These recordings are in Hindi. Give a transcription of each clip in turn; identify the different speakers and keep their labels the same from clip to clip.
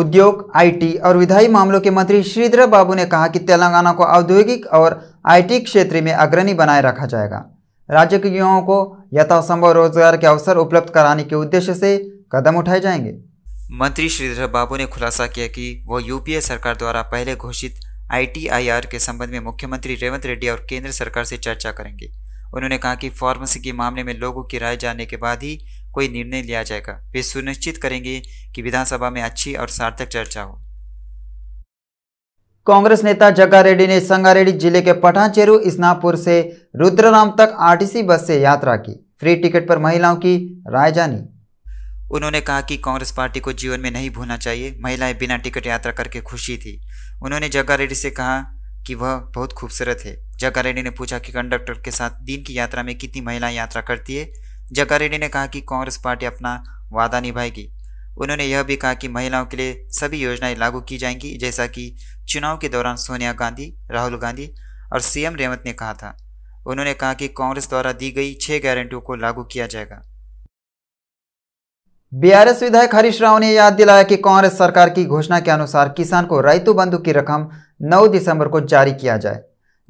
Speaker 1: उद्योग आईटी और विधायी मामलों के मंत्री श्रीधर बाबू ने कहा कि तेलंगाना को औद्योगिक और आईटी क्षेत्र में अग्रणी बनाए रखा जाएगा राज्य के युवाओं को यथासंभव रोजगार के अवसर उपलब्ध कराने के उद्देश्य से कदम उठाए जाएंगे मंत्री श्रीधर बाबू ने खुलासा किया कि वह यूपीए सरकार द्वारा पहले घोषित आईटीआईआर के संबंध में मुख्यमंत्री रेवंत रेड्डी और केंद्र सरकार से चर्चा करेंगे उन्होंने कहा कि फार्मेसी के मामले में लोगों की राय जानने के बाद ही कोई निर्णय लिया जाएगा वे सुनिश्चित करेंगे कि विधानसभा में अच्छी और सार्थक चर्चा हो कांग्रेस नेता जग्गा रेड्डी ने संगारेड्डी जिले के पठानचेरू इस्नापुर से रुद्रराम तक आरटीसी बस से यात्रा की फ्री टिकट पर महिलाओं की राय जानी उन्होंने कहा कि कांग्रेस पार्टी को जीवन में नहीं भूलना चाहिए महिलाएं बिना टिकट यात्रा करके खुशी थी उन्होंने जग्गा रेड्डी से कहा कि वह बहुत खूबसूरत है जग्गा रेड्डी ने पूछा कि कंडक्टर के साथ दिन की यात्रा में कितनी महिलाएं यात्रा करती है जकारेडी ने कहा कि कांग्रेस पार्टी अपना वादा निभाएगी उन्होंने यह भी कहा कि महिलाओं के लिए सभी योजनाएं लागू की जाएंगी जैसा कि चुनाव के दौरान सोनिया गांधी राहुल गांधी और सीएम रेवंत ने कहा था उन्होंने कहा कि कांग्रेस द्वारा दी गई छह गारंटियों को लागू किया जाएगा बीआरएस विधायक हरीश राव ने याद दिलाया कि कांग्रेस सरकार की घोषणा के अनुसार किसान को रायतु बंधु की रकम 9 दिसंबर को जारी किया जाए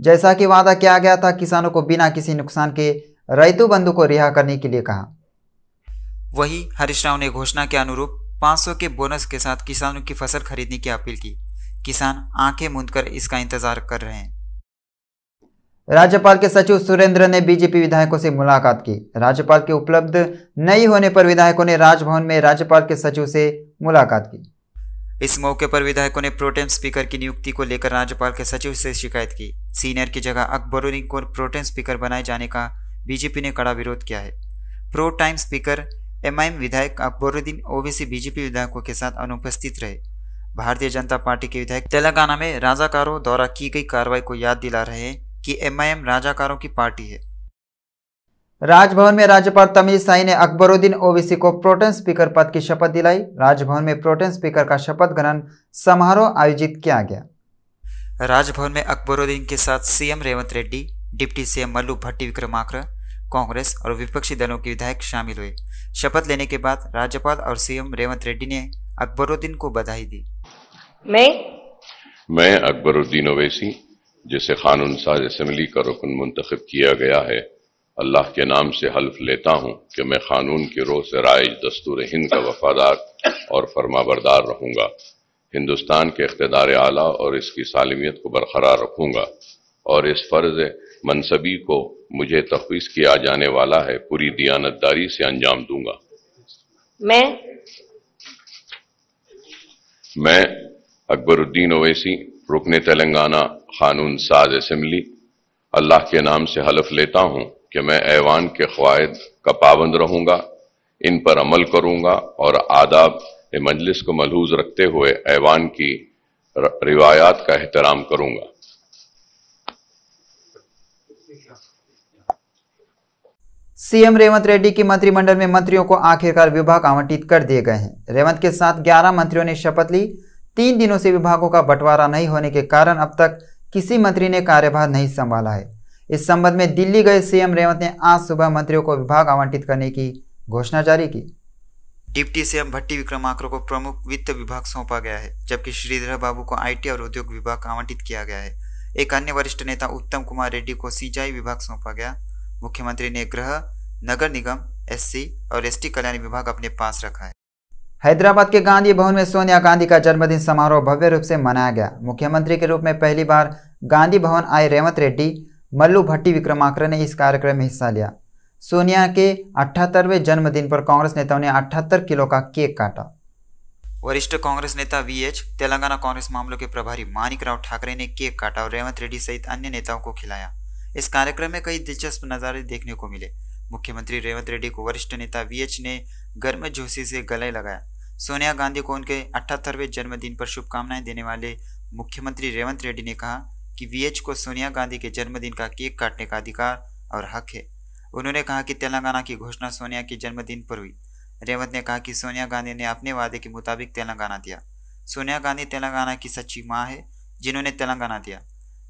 Speaker 1: जैसा कि वादा किया गया था किसानों को बिना किसी नुकसान के रईतु बंधु को रिहा करने के लिए कहा वहीं हरीश राव ने घोषणा के अनुरूप 500 के बोनस के साथ किसानों की फसल खरीदने की अपील की किसान आंखें मूंद इसका इंतजार कर रहे हैं राज्यपाल के सचिव सुरेंद्र ने बीजेपी विधायकों से मुलाकात की राज्यपाल के उपलब्ध नहीं होने पर विधायकों ने राजभवन में राज्यपाल के सचिव से मुलाकात की इस मौके पर विधायकों ने प्रोटेम स्पीकर की नियुक्ति को लेकर राज्यपाल के सचिव से शिकायत की सीनियर की जगह अकबरुद्दीन को प्रोटेम स्पीकर बनाए जाने का बीजेपी ने कड़ा विरोध किया है प्रो टाइम स्पीकर एमआईएम विधायक अकबरुद्दीन ओवीसी बीजेपी विधायकों के साथ अनुपस्थित रहे भारतीय जनता पार्टी के विधायक तेलंगाना में राजाकारों द्वारा की गई कार्रवाई को याद दिला रहे हैं कि एमआईएम राजाकारों की पार्टी है राजभवन में राज्यपाल तमिल साई ने अकबरुद्दीन ओवीसी को प्रोटेन स्पीकर पद की शपथ दिलाई राजभवन में प्रोटेन स्पीकर का शपथ ग्रहण समारोह आयोजित किया गया राजभवन में अकबरुद्दीन के साथ CM Revanth Reddy deputy CM Mallu Bhatti Vikramarka Congress और विपक्षी दलों के विधायक शामिल हुए शपथ लेने के बाद राज्यपाल और सीएम रेवंत रेड्डी ने अकबरुद्दीन को बधाई दी मैं मैं अकबरुद्दीन ओवैसी जिसे कानून साज असम्बली का रुकन मुंतखब किया गया है अल्लाह के नाम से हल्फ लेता हूँ कि मैं कानून के रोज राइज दस्तूर हिंद का वफादार और फरमाबरदार रहूँगा हिंदुस्तान के इकतदार आला और इसकी सालमियत को बरकरार रखूँगा और इस फर्ज मनसबी को मुझे तफवीज किया जाने वाला है पूरी दियानतदारी से अंजाम दूंगा मैं मैं अकबरुद्दीन ओवैसी रुकन तेलंगाना कानून साज असम्बली अल्लाह के नाम से हलफ लेता हूं कि मैं ऐवान के ख्वाहिद का पाबंद रहूंगा इन पर अमल करूंगा और आदाब मजलिस को मलहूज रखते हुए ऐवान की रिवायात का एहतराम करूंगा सीएम रेवंत रेड्डी के मंत्रिमंडल में मंत्रियों को आखिरकार विभाग आवंटित कर दिए गए हैं रेवंत के साथ 11 मंत्रियों ने शपथ ली तीन दिनों से विभागों का बंटवारा नहीं होने के कारण अब तक किसी मंत्री ने कार्यभार नहीं संभाला है इस संबंध में दिल्ली गए सीएम रेवंत ने आज सुबह मंत्रियों को विभाग आवंटित करने की घोषणा जारी की डिप्टी सीएम भट्टी विक्रमाकर को प्रमुख वित्त विभाग सौंपा गया है जबकि श्रीधर बाबू को आई और उद्योग विभाग आवंटित किया गया है एक अन्य वरिष्ठ नेता उत्तम कुमार रेड्डी को सिंचाई विभाग सौंपा गया मुख्यमंत्री ने गृह नगर निगम एससी और एसटी कल्याण विभाग अपने पास रखा है हैदराबाद के गांधी भवन में सोनिया गांधी का जन्मदिन समारोह भव्य रूप से मनाया गया मुख्यमंत्री के रूप में पहली बार गांधी भवन आए रेवंत रेड्डी मल्लू भट्टी विक्रमाकर ने इस कार्यक्रम में हिस्सा लिया सोनिया के अठहत्तरवें जन्मदिन पर कांग्रेस नेताओं ने अठहत्तर किलो का केक काटा वरिष्ठ कांग्रेस नेता वी एच तेलंगाना कांग्रेस मामलों के प्रभारी मानिक राव ठाकरे ने केक काटा और रेवंत रेड्डी सहित अन्य नेताओं को खिलाया इस कार्यक्रम में कई दिलचस्प नज़ारे देखने को मिले मुख्यमंत्री रेवंत रेड्डी को वरिष्ठ नेता वीएच ने गर्म जोशी से गले लगाया सोनिया गांधी को उनके अठहत्तरवें जन्मदिन पर शुभकामनाएं देने वाले मुख्यमंत्री रेवंत रेड्डी ने कहा कि वीएच को सोनिया गांधी के जन्मदिन का केक काटने का अधिकार और हक है उन्होंने कहा कि तेलंगाना की घोषणा सोनिया के जन्मदिन पर हुई रेवंत ने कहा कि सोनिया गांधी ने अपने वादे के मुताबिक तेलंगाना दिया सोनिया गांधी तेलंगाना की सच्ची माँ है जिन्होंने तेलंगाना दिया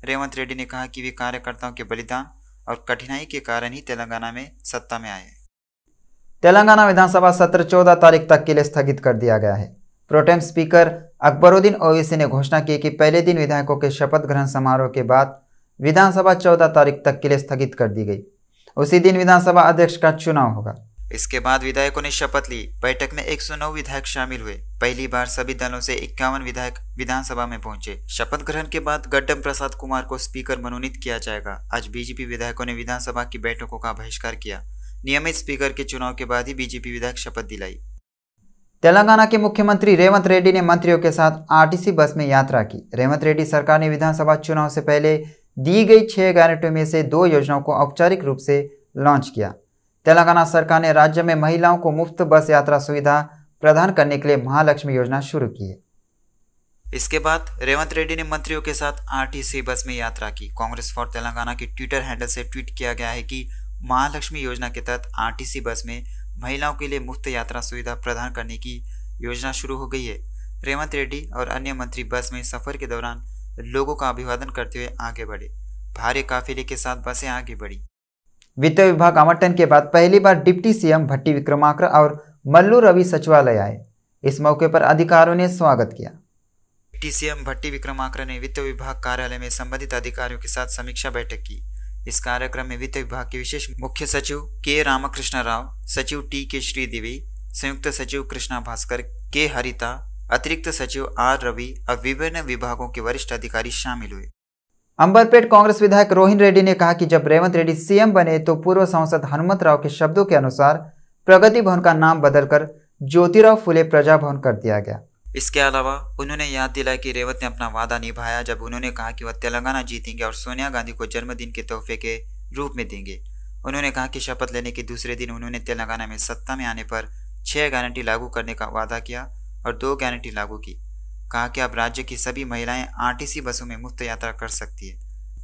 Speaker 1: रेवंत रेड्डी ने कहा कि वे कार्यकर्ताओं के बलिदान और कठिनाई के कारण ही तेलंगाना में सत्ता में आए तेलंगाना विधानसभा सत्र 14 तारीख तक के लिए स्थगित कर दिया गया है प्रोटेम स्पीकर अकबरुद्दीन ओवैसी ने घोषणा की कि पहले दिन विधायकों के शपथ ग्रहण समारोह के बाद विधानसभा 14 तारीख तक के लिए स्थगित कर दी गई उसी दिन विधानसभा अध्यक्ष का चुनाव होगा इसके बाद विधायकों ने शपथ ली बैठक में 109 विधायक शामिल हुए पहली बार सभी दलों से इक्यावन विधायक विधानसभा में पहुंचे शपथ ग्रहण के बाद गड्डम प्रसाद कुमार को स्पीकर मनोनीत किया जाएगा आज बीजेपी विधायकों ने विधानसभा की बैठकों का बहिष्कार किया नियमित स्पीकर के चुनाव के बाद ही बीजेपी विधायक शपथ दिलाई तेलंगाना के मुख्यमंत्री रेवंत रेड्डी ने मंत्रियों के साथ आरटीसी बस में यात्रा की रेवंत रेड्डी सरकार ने विधानसभा चुनाव से पहले दी गई छह गारंटियों में से दो योजनाओं को औपचारिक रूप से लॉन्च किया तेलंगाना सरकार ने राज्य में महिलाओं को मुफ्त बस यात्रा सुविधा प्रदान करने के लिए महालक्ष्मी योजना शुरू की है इसके बाद रेवंत रेड्डी ने मंत्रियों के साथ आरटीसी बस में यात्रा की कांग्रेस फॉर तेलंगाना के ट्विटर हैंडल से ट्वीट किया गया है कि महालक्ष्मी योजना के तहत आरटीसी बस में महिलाओं के लिए मुफ्त यात्रा सुविधा प्रदान करने की योजना शुरू हो गई है रेवंत रेड्डी और अन्य मंत्री बस में सफर के दौरान लोगों का अभिवादन करते हुए आगे बढ़े भारी काफिले के साथ बसें आगे बढ़ी वित्त विभाग आवंटन के बाद पहली बार डिप्टी सीएम भट्टी विक्रमाकर और मल्लू रवि सचिवालय आए इस मौके पर अधिकारियों ने स्वागत किया डिप्टी सीएम भट्टी विक्रमाकर ने वित्त विभाग कार्यालय में संबंधित अधिकारियों के साथ समीक्षा बैठक की इस कार्यक्रम में वित्त विभाग के विशेष मुख्य सचिव के रामकृष्ण राव सचिव टी के श्रीदेवी संयुक्त सचिव कृष्णा भास्कर के हरिता अतिरिक्त सचिव आर रवि और विभिन्न विभागों के वरिष्ठ अधिकारी शामिल हुए अंबरपेट कांग्रेस विधायक रोहिन रेड्डी ने कहा कि जब रेवंत रेड्डी सीएम बने तो पूर्व सांसद हनुमत राव के शब्दों के अनुसार प्रगति भवन का नाम बदलकर ज्योतिराव फुले प्रजा भवन कर दिया गया इसके अलावा उन्होंने याद दिलाया कि रेवत ने अपना वादा निभाया जब उन्होंने कहा कि वह तेलंगाना जीतेंगे और सोनिया गांधी को जन्मदिन के तोहफे के रूप में देंगे उन्होंने कहा कि शपथ लेने के दूसरे दिन उन्होंने तेलंगाना में सत्ता में आने पर छह गारंटी लागू करने का वादा किया और दो गारंटी लागू की कहा कि अब राज्य की सभी महिलाएं आरटीसी बसों में मुफ्त यात्रा कर सकती है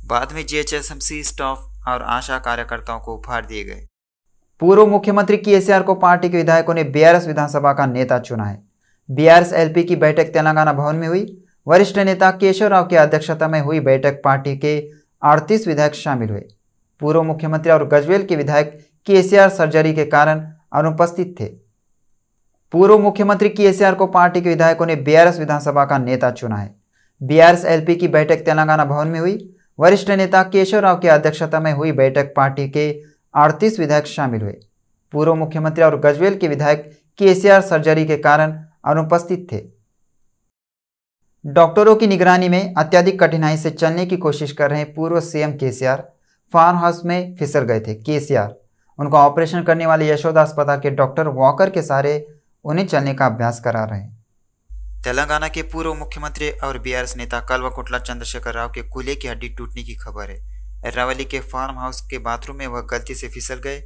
Speaker 1: बाद में जीएचएसएमसी स्टाफ और आशा कार्यकर्ताओं को उपहार दिए गए पूर्व मुख्यमंत्री के एसआर को पार्टी के विधायकों ने बीआरएस विधानसभा का नेता चुना है बीआरएस एलपी की बैठक तेलंगाना भवन में हुई वरिष्ठ नेता केशव राव की अध्यक्षता में हुई बैठक पार्टी के अड़तीस विधायक शामिल हुए पूर्व मुख्यमंत्री और गजवेल के विधायक के सर्जरी के कारण अनुपस्थित थे पूर्व मुख्यमंत्री केसीआर को पार्टी के विधायकों ने बीआरएस विधानसभा का नेता चुना है बीआरएस एलपी की बैठक तेलंगाना भवन में हुई वरिष्ठ नेता केशव राव की अध्यक्षता में हुई बैठक पार्टी के अड़तीस विधायक शामिल हुए पूर्व मुख्यमंत्री और गजवेल के विधायक के सर्जरी के कारण अनुपस्थित थे डॉक्टरों की निगरानी में अत्यधिक कठिनाई से चलने की कोशिश कर रहे पूर्व सीएम के फार्म हाउस में फिसल गए थे केसीआर उनका ऑपरेशन करने वाले यशोदा अस्पताल के डॉक्टर वॉकर के सारे उन्हें चलने का अभ्यास करा रहे हैं तेलंगाना के पूर्व मुख्यमंत्री और बीआरएस नेता कल्वाकोटला चंद्रशेखर राव के कूल्हे की हड्डी टूटने की खबर है एरावली के फार्म हाउस के बाथरूम में वह गलती से फिसल गए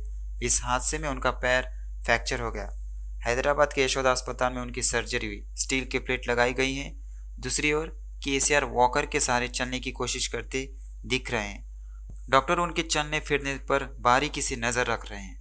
Speaker 1: इस हादसे में उनका पैर फ्रैक्चर हो गया हैदराबाद के यशोदा अस्पताल में उनकी सर्जरी हुई स्टील की प्लेट लगाई गई हैं दूसरी ओर के वॉकर के सहारे चलने की कोशिश करते दिख रहे हैं डॉक्टर उनके चलने फिरने पर बारीकी से नज़र रख रहे हैं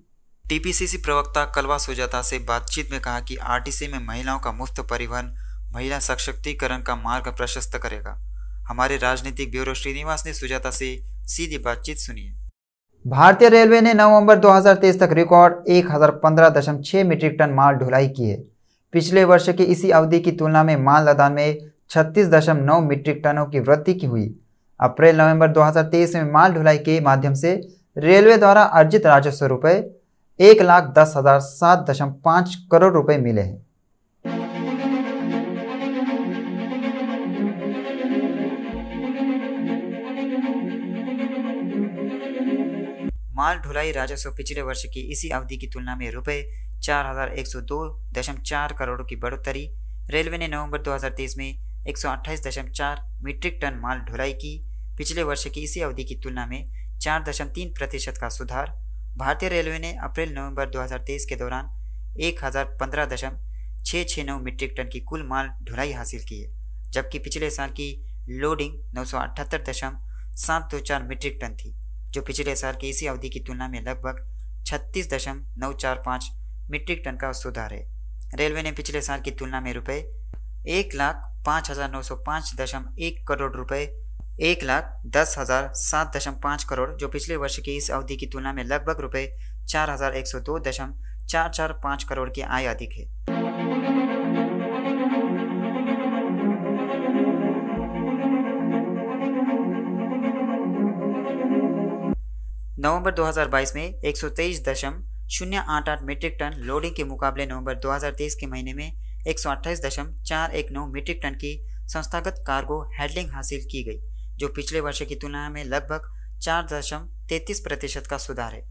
Speaker 1: टीपीसीसी प्रवक्ता कलवा सुजाता से बातचीत में कहा कि आरटीसी में महिलाओं का मुफ्त परिवहन महिला सशक्तिकरण का मार्ग प्रशस्त करेगा हमारे राजनीतिक ब्यूरो श्रीनिवास ने सुजाता से सीधी बातचीत सुनी भारतीय रेलवे ने नवंबर 2023 तक रिकॉर्ड एक मीट्रिक टन माल ढुलाई की है पिछले वर्ष की इसी अवधि की तुलना में माल लदान में छत्तीस मीट्रिक टनों की वृद्धि की हुई अप्रैल नवंबर 2023 में माल ढुलाई के माध्यम से रेलवे द्वारा अर्जित राजस्व रुपये एक लाख दस हजार सात दशम पांच करोड़ रुपए मिले हैं माल ढुलाई राजस्व पिछले वर्ष की इसी अवधि की तुलना में रुपए चार हजार एक सौ दो दशम चार करोड़ की बढ़ोतरी रेलवे ने नवंबर 2023 में एक सौ अट्ठाईस दशम चार मीट्रिक टन माल ढुलाई की पिछले वर्ष की इसी अवधि की तुलना में चार दशम तीन प्रतिशत का सुधार भारतीय रेलवे ने अप्रैल नवंबर 2023 के दौरान एक हजार पंद्रह दशम छः नौ मीट्रिक टन की कुल माल ढुलाई हासिल की है जबकि पिछले साल की लोडिंग नौ सौ अठहत्तर दशम सात दो चार मीट्रिक टन थी जो पिछले साल की इसी अवधि की तुलना में लगभग छत्तीस दशम नौ चार पाँच मीट्रिक टन का सुधार है रेलवे ने पिछले साल की तुलना में रुपये एक लाख पाँच हज़ार नौ सौ पाँच दशम एक करोड़ रुपये एक लाख दस हजार सात दशम पाँच करोड़ जो पिछले वर्ष की इस अवधि की तुलना में लगभग रुपए चार हजार एक सौ दो दशम चार चार पाँच करोड़ की आय अधिक है नवंबर 2022 में एक सौ तेईस दशम शून्य आठ आठ मीट्रिक टन लोडिंग के मुकाबले नवंबर 2023 के महीने में एक सौ अट्ठाईस दशम चार एक नौ मीट्रिक टन की संस्थागत कार्गो हैंडलिंग हासिल की गई जो पिछले वर्ष की तुलना में लगभग चार दशम तैतीस प्रतिशत का सुधार है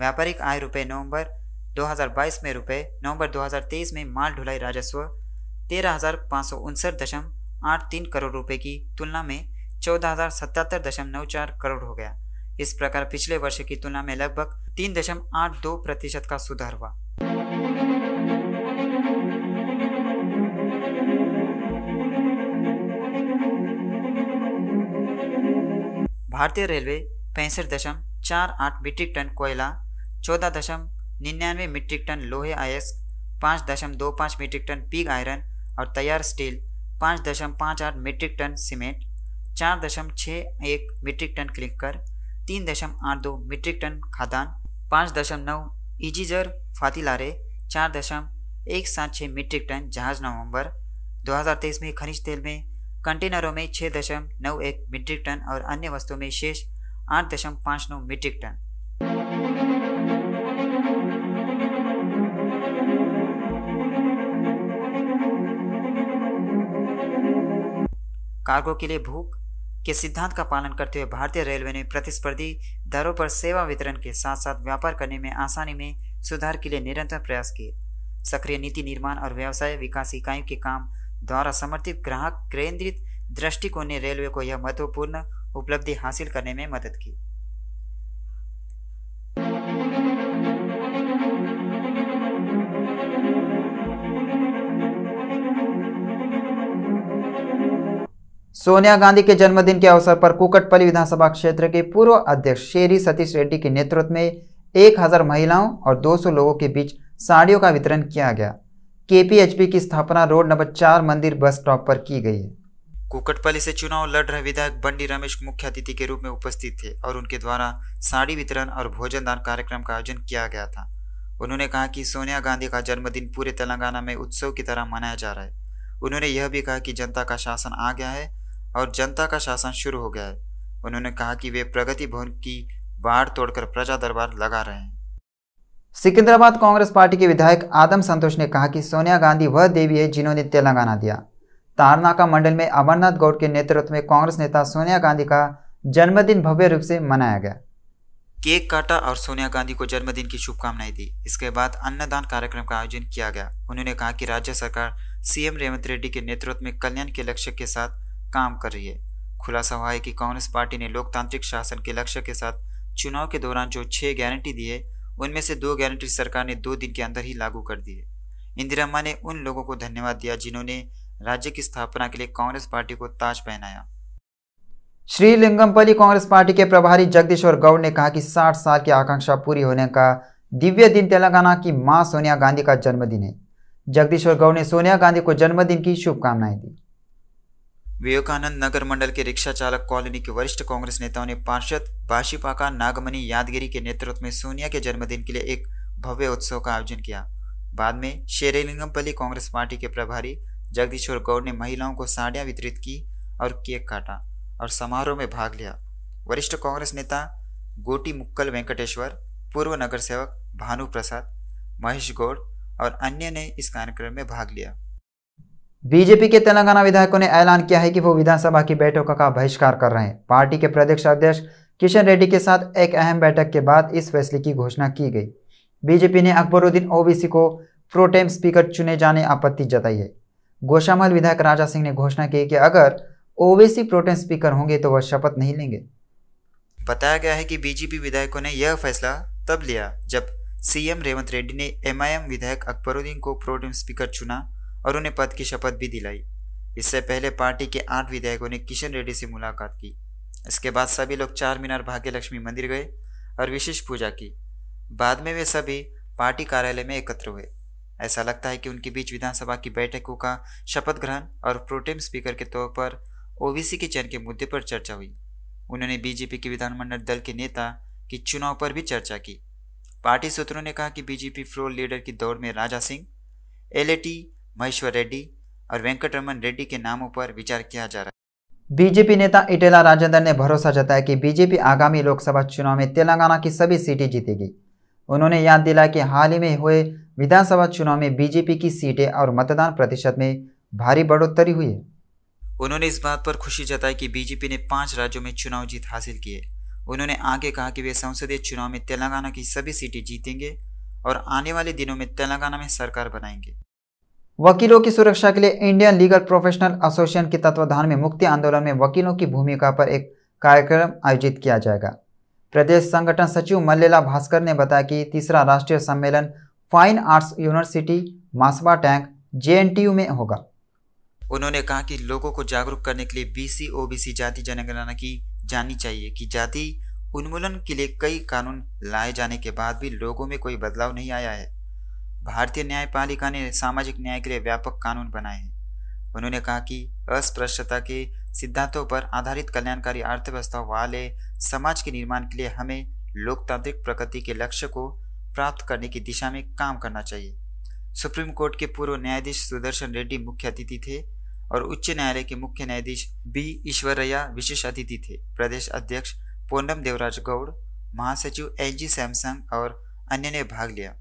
Speaker 1: व्यापारिक आय रुपये नवंबर 2022 में रुपये नवंबर 2023 में माल ढुलाई राजस्व तेरह हज़ार पाँच सौ उनसठ दशम आठ तीन करोड़ रुपये की तुलना में चौदह हज़ार सतहत्तर नौ चार करोड़ हो गया इस प्रकार पिछले वर्ष की तुलना में लगभग तीन दशम आठ दो प्रतिशत का सुधार हुआ भारतीय रेलवे पैंसठ दशम चार आठ मीट्रिक टन कोयला चौदह दशम निन्यानवे मीट्रिक टन लोहे आयस पाँच दशम दो पाँच मीट्रिक टन पिग आयरन और तैयार स्टील पाँच दशम पाँच आठ मीट्रिक टन सीमेंट चार दशम छः एक मीट्रिक टन क्लिंकर तीन दशम आठ दो मीट्रिक टन खादान पाँच दशम नौ इजीजर फातिलारे चार दशम एक सात छः मीट्रिक टन जहाज नवंबर 2023 में खनिज तेल में कंटेनरों में छः दशम नौ एक मीट्रिक टन और अन्य वस्तुओं में शेष आठ दशम पाँच नौ मीट्रिक टन कार्गो के लिए भूख के सिद्धांत का पालन करते हुए भारतीय रेलवे ने प्रतिस्पर्धी दरों पर सेवा वितरण के साथ साथ व्यापार करने में आसानी में सुधार के लिए निरंतर प्रयास किए सक्रिय नीति निर्माण और व्यवसाय विकास इकाइयों के काम द्वारा समर्थित ग्राहक केंद्रित दृष्टिकोण ने रेलवे को यह महत्वपूर्ण उपलब्धि हासिल करने में मदद की सोनिया गांधी के जन्मदिन के अवसर पर कुकटपल्ली विधानसभा क्षेत्र के पूर्व अध्यक्ष शेरी सतीश रेड्डी के नेतृत्व में 1000 महिलाओं और 200 लोगों के बीच साड़ियों का वितरण किया गया केपीएचपी की स्थापना रोड नंबर चार मंदिर बस स्टॉप पर की गई है कुकटपल्ली से चुनाव लड़ रहे विधायक बंडी रमेश मुख्य अतिथि के रूप में उपस्थित थे और उनके द्वारा साड़ी वितरण और भोजन दान कार्यक्रम का आयोजन किया गया था उन्होंने कहा कि सोनिया गांधी का जन्मदिन पूरे तेलंगाना में उत्सव की तरह मनाया जा रहा है उन्होंने यह भी कहा कि जनता का शासन आ गया है और जनता का शासन शुरू हो गया है उन्होंने कहा कि वे प्रगति भवन की बाढ़ तोड़कर प्रजा दरबार लगा रहे हैं सिकंदराबाद कांग्रेस पार्टी के विधायक आदम संतोष ने कहा कि सोनिया गांधी वह देवी है जिन्होंने तेलंगाना दिया तारनाका मंडल में अमरनाथ गौड़ के नेतृत्व में कांग्रेस नेता सोनिया गांधी का जन्मदिन भव्य रूप से मनाया गया केक काटा और सोनिया गांधी को जन्मदिन की शुभकामनाएं दी इसके बाद अन्नदान कार्यक्रम का आयोजन किया गया उन्होंने कहा कि राज्य सरकार सीएम रेवंत रेड्डी के नेतृत्व में कल्याण के लक्ष्य के साथ काम कर रही है खुलासा हुआ है कि कांग्रेस पार्टी ने लोकतांत्रिक शासन के लक्ष्य के साथ चुनाव के दौरान जो छह गारंटी दी है उनमें से दो गारंटी सरकार ने दो दिन के अंदर ही लागू कर दिए इंदिरा मां ने उन लोगों को धन्यवाद दिया जिन्होंने राज्य की स्थापना के लिए कांग्रेस पार्टी को ताज पहनाया श्री लिंगमपल्ली कांग्रेस पार्टी के प्रभारी जगदीश्वर गौड़ ने कहा कि 60 साल की आकांक्षा पूरी होने का दिव्य दिन तेलंगाना की मां सोनिया गांधी का जन्मदिन है जगदीश्वर गौड़ ने सोनिया गांधी को जन्मदिन की शुभकामनाएं दी विवेकानंद नगर मंडल के रिक्शा चालक कॉलोनी के वरिष्ठ कांग्रेस नेताओं ने पार्षद बाशीपाका नागमणि यादगिरी के नेतृत्व में सोनिया के जन्मदिन के लिए एक भव्य उत्सव का आयोजन किया बाद में शेरेलिंगमपल्ली कांग्रेस पार्टी के प्रभारी जगदीश्वर गौड़ ने महिलाओं को साड़ियाँ वितरित की और केक काटा और समारोह में भाग लिया वरिष्ठ कांग्रेस नेता गोटी मुक्कल वेंकटेश्वर पूर्व नगर सेवक भानु प्रसाद महेश गौड़ और अन्य ने इस कार्यक्रम में भाग लिया बीजेपी के तेलंगाना विधायकों ने ऐलान किया है कि वो विधानसभा की बैठक का बहिष्कार कर रहे हैं पार्टी के प्रदेश अध्यक्ष किशन रेड्डी के साथ एक अहम बैठक के बाद इस फैसले की घोषणा की गई बीजेपी ने अकबरुद्दीन ओबीसी को प्रोटेम स्पीकर चुने जाने आपत्ति जताई है गोशामल विधायक राजा सिंह ने घोषणा की कि अगर ओबीसी प्रोटेम स्पीकर होंगे तो वह शपथ नहीं लेंगे बताया गया है कि बीजेपी विधायकों ने यह फैसला तब लिया जब सीएम रेवंत रेड्डी ने एमआईएम विधायक अकबरुद्दीन को प्रोटेम स्पीकर चुना और उन्हें पद की शपथ भी दिलाई इससे पहले पार्टी के आठ विधायकों ने किशन रेड्डी से मुलाकात की इसके बाद सभी लोग चार मीनार भाग्य लक्ष्मी मंदिर गए और विशेष पूजा की बाद में वे सभी पार्टी कार्यालय में एकत्र हुए ऐसा लगता है कि उनके बीच विधानसभा की बैठकों का शपथ ग्रहण और प्रोटेम स्पीकर के तौर पर ओबीसी के चयन के मुद्दे पर चर्चा हुई उन्होंने बीजेपी के विधानमंडल दल के नेता की चुनाव पर भी चर्चा की पार्टी सूत्रों ने कहा कि बीजेपी फ्लोर लीडर की दौड़ में राजा सिंह एलएटी महेश्वर रेड्डी और वेंकटरमन रेड्डी के नामों पर विचार किया जा रहा है बीजेपी नेता इटेला राजेंद्र ने भरोसा जताया कि बीजेपी आगामी लोकसभा चुनाव में तेलंगाना की सभी सीटें जीतेगी उन्होंने याद दिलाया कि हाल ही में हुए विधानसभा चुनाव में बीजेपी की सीटें और मतदान प्रतिशत में भारी बढ़ोतरी हुई है उन्होंने इस बात पर खुशी जताई कि बीजेपी ने पांच राज्यों में चुनाव जीत हासिल किए उन्होंने आगे कहा कि वे संसदीय चुनाव में तेलंगाना की सभी सीटें जीतेंगे और आने वाले दिनों में तेलंगाना में सरकार बनाएंगे वकीलों की सुरक्षा के लिए इंडियन लीगल प्रोफेशनल एसोसिएशन के तत्वाधान में मुक्ति आंदोलन में वकीलों की भूमिका पर एक कार्यक्रम आयोजित किया जाएगा प्रदेश संगठन सचिव मल्लेला भास्कर ने बताया कि तीसरा राष्ट्रीय सम्मेलन fine arts university Masab Tank J में होगा उन्होंने कहा कि लोगों को जागरूक करने के लिए B C O B C जाति जनगणना की जानी चाहिए कि जाति उन्मूलन के लिए कई कानून लाए जाने के बाद भी लोगों में कोई बदलाव नहीं आया है भारतीय न्यायपालिका ने सामाजिक न्याय के लिए व्यापक कानून बनाए हैं उन्होंने कहा कि अस्पृश्यता के सिद्धांतों पर आधारित कल्याणकारी अर्थव्यवस्था वाले समाज के निर्माण के लिए हमें लोकतांत्रिक प्रगति के लक्ष्य को प्राप्त करने की दिशा में काम करना चाहिए सुप्रीम कोर्ट के पूर्व न्यायाधीश सुदर्शन रेड्डी मुख्य अतिथि थे और उच्च न्यायालय के मुख्य न्यायाधीश बी ईश्वरैया विशेष अतिथि थे प्रदेश अध्यक्ष पूनम देवराज गौड़ महासचिव एन जी सैमसंग और अन्य ने भाग लिया